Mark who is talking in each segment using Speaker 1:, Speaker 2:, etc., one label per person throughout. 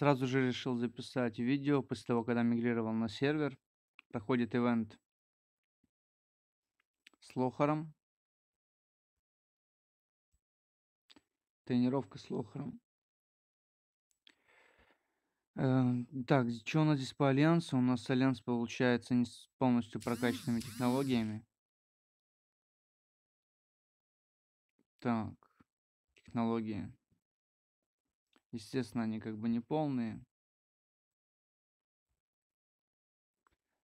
Speaker 1: Сразу же решил записать видео после того, когда мигрировал на сервер. Проходит ивент с Лохором, Тренировка с лохаром. Эм, так, что у нас здесь по альянсу? У нас альянс получается не с полностью прокачанными технологиями.
Speaker 2: Так, технологии. Естественно, они
Speaker 1: как бы не полные.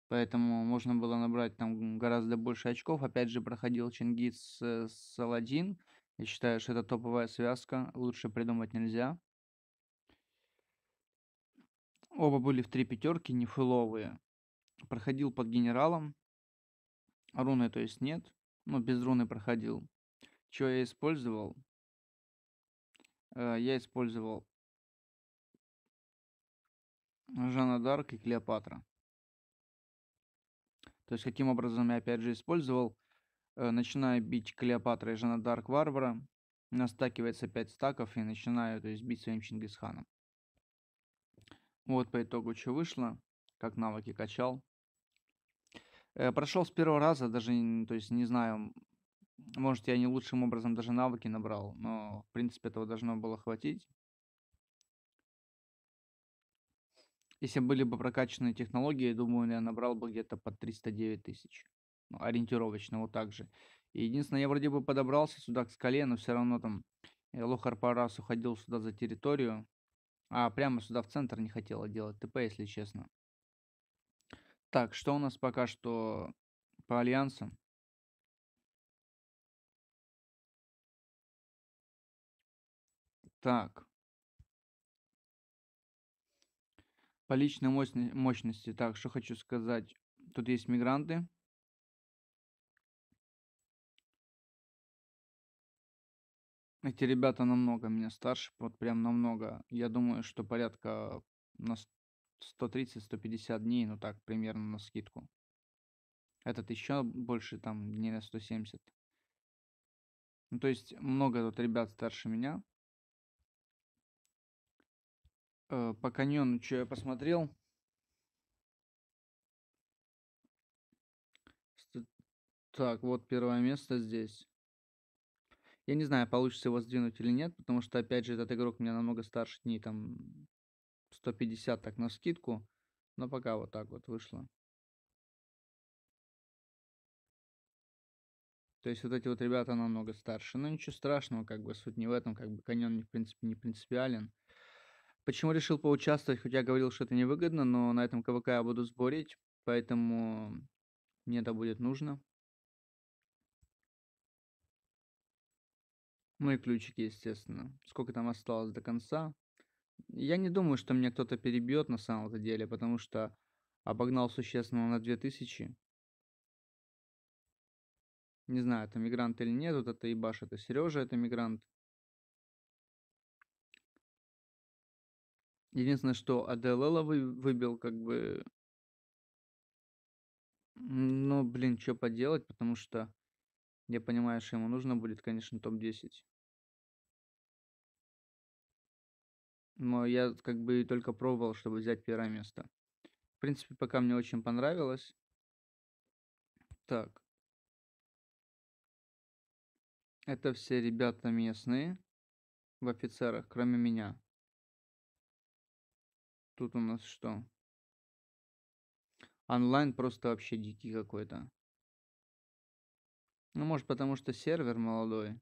Speaker 1: Поэтому можно было набрать там гораздо больше очков. Опять же, проходил Чингис э, с, с Я считаю, что это топовая связка. Лучше придумать нельзя. Оба были в три пятерки, не фуловые. Проходил под генералом. Руны, то есть, нет. Ну, без руны проходил. Что я использовал? Э, я использовал Жанна Дарк и Клеопатра. То есть, каким образом я, опять же, использовал, э, начинаю бить Клеопатра и Жанна Дарк Варвара, настакивается 5 стаков и начинаю то есть, бить своим Чингисханом. Вот по итогу, что вышло, как навыки качал. Э, прошел с первого раза, даже, то есть, не знаю, может, я не лучшим образом даже навыки набрал, но, в принципе, этого должно было хватить. Если были бы прокачанные технологии, я думаю, я набрал бы где-то по 309 тысяч. Ну, ориентировочно вот так же. И единственное, я вроде бы подобрался сюда к скале, но все равно там э, Лохар пару раз уходил сюда за территорию. А прямо сюда в центр не хотела делать ТП, если честно. Так, что у нас пока что по альянсам?
Speaker 2: Так. По личной мощности, так, что хочу сказать. Тут есть мигранты.
Speaker 1: Эти ребята намного меня старше, вот прям намного. Я думаю, что порядка на 130-150 дней, ну так, примерно на скидку. Этот еще больше, там, дней на 170. Ну, то есть много тут ребят старше меня. Э, по каньону, что я посмотрел. Так, вот первое место здесь. Я не знаю, получится его сдвинуть или нет, потому что, опять же, этот игрок меня намного старше дней, там, 150 так на скидку. Но пока вот так вот вышло. То есть вот эти вот ребята намного старше. Но ничего страшного, как бы суть не в этом, как бы каньон в принципе, не принципиален. Почему решил поучаствовать, хоть я говорил, что это невыгодно, но на этом КВК я буду сборить, поэтому мне это будет нужно. Ну и ключики, естественно. Сколько там осталось до конца. Я не думаю, что меня кто-то перебьет на самом-то деле, потому что обогнал существенно на 2000. Не знаю, это мигрант или нет, вот это
Speaker 2: Ебаш, это Сережа, это мигрант.
Speaker 1: Единственное, что ADLL вы, выбил, как бы... Ну, блин, что поделать, потому что я понимаю, что ему нужно будет, конечно, топ-10. Но я как бы только пробовал, чтобы взять первое место. В принципе, пока мне очень понравилось. Так.
Speaker 2: Это все ребята местные в офицерах, кроме меня. Тут у нас что? Онлайн просто вообще дикий какой-то. Ну, может, потому что сервер молодой.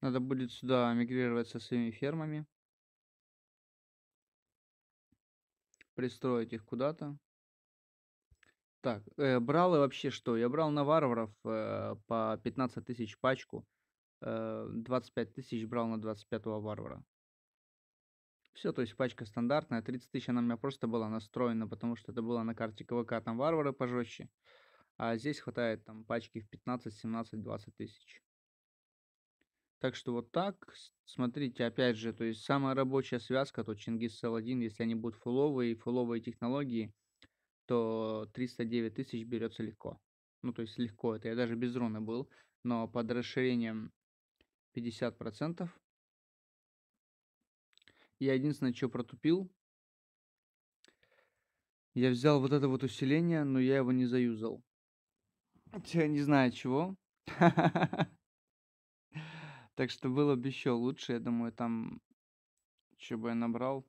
Speaker 2: Надо будет сюда мигрировать со своими фермами.
Speaker 1: Пристроить их куда-то. Так, э, брал и вообще что? Я брал на варваров э, по 15 тысяч пачку. Э, 25 тысяч брал на 25-го варвара. Все, то есть пачка стандартная. 30 тысяч она у меня просто была настроена, потому что это было на карте КВК, там варвары пожестче. А здесь хватает там пачки в 15, 17, 20 тысяч. Так что вот так. Смотрите, опять же, то есть самая рабочая связка, то Чингис Саладин, если они будут фуловые, фуловые технологии – то 309 тысяч берется легко. Ну, то есть легко это. Я даже без руны был. Но под расширением 50%. Я единственное, что протупил. Я взял вот это вот усиление, но я его не заюзал. Я не знаю чего. Так что было бы еще лучше. Я думаю, там, что бы я набрал.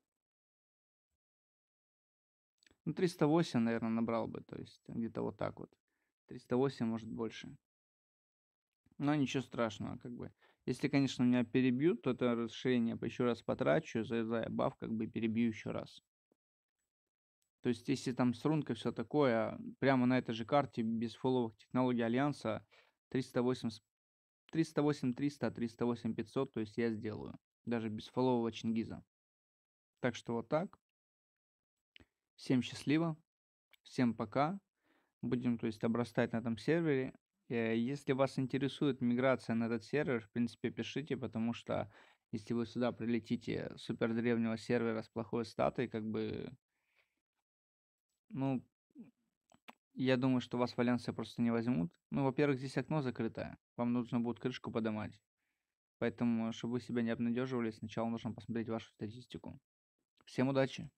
Speaker 1: Ну, 308, наверное, набрал бы. То есть э, где-то вот так вот. 308, может, больше. Но ничего страшного, как бы. Если, конечно, меня перебьют, то это расширение еще раз потрачу, за, за баф как бы перебью еще раз. То есть, если там с рункой все такое, прямо на этой же карте, без фолловых технологий Альянса, 308, 308 300, 308 500, то есть я сделаю. Даже без фоллового Чингиза. Так что вот так. Всем счастливо, всем пока. Будем, то есть, обрастать на этом сервере. Э, если вас интересует миграция на этот сервер, в принципе, пишите, потому что если вы сюда прилетите супер древнего сервера с плохой статой, как бы, ну, я думаю, что вас Валенсия просто не возьмут. Ну, во-первых, здесь окно закрытое, вам нужно будет крышку поднимать. Поэтому, э, чтобы вы себя не обнадеживали, сначала нужно посмотреть вашу статистику.
Speaker 2: Всем удачи!